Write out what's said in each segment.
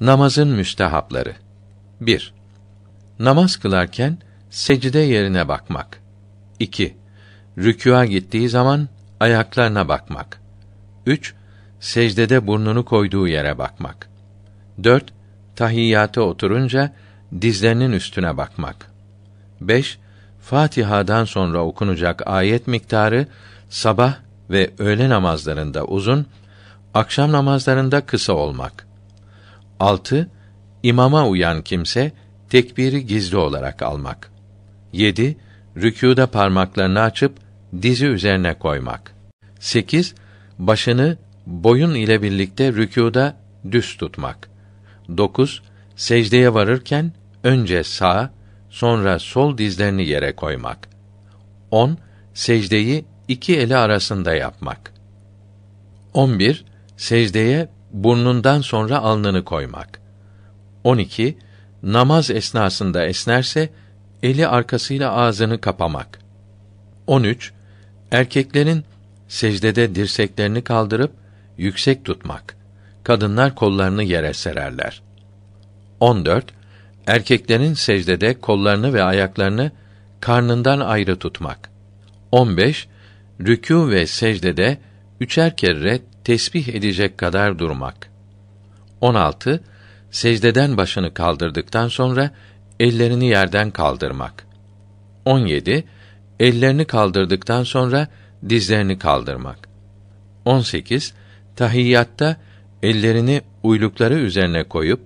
Namazın müstehapları. 1. Namaz kılarken secde yerine bakmak. 2. Rükûa gittiği zaman ayaklarına bakmak. 3. Secdede burnunu koyduğu yere bakmak. 4. Tahiyyata oturunca dizlerinin üstüne bakmak. 5. Fatiha'dan sonra okunacak ayet miktarı sabah ve öğle namazlarında uzun, akşam namazlarında kısa olmak. 6. İmama uyan kimse tekbiri gizli olarak almak. 7. Rükûda parmaklarını açıp dizi üzerine koymak. 8. Başını boyun ile birlikte rükûda düz tutmak. 9. Secdeye varırken önce sağ, sonra sol dizlerini yere koymak. 10. Secdeyi iki eli arasında yapmak. 11. Secdeye burnundan sonra alnını koymak. 12. Namaz esnasında esnerse eli arkasıyla ağzını kapamak. 13. Erkeklerin secdede dirseklerini kaldırıp yüksek tutmak. Kadınlar kollarını yere sererler. 14. Erkeklerin secdede kollarını ve ayaklarını karnından ayrı tutmak. 15. Rükû ve secdede üçer kere tesbih edecek kadar durmak. 16. Secdeden başını kaldırdıktan sonra ellerini yerden kaldırmak. 17. Ellerini kaldırdıktan sonra dizlerini kaldırmak. 18. Tahiyyatta ellerini uylukları üzerine koyup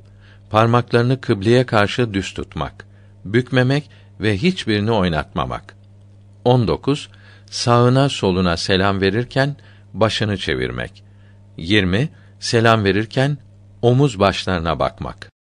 parmaklarını kıbleye karşı düz tutmak, bükmemek ve hiçbirini oynatmamak. 19. Sağına soluna selam verirken başını çevirmek. 20. Selam verirken omuz başlarına bakmak.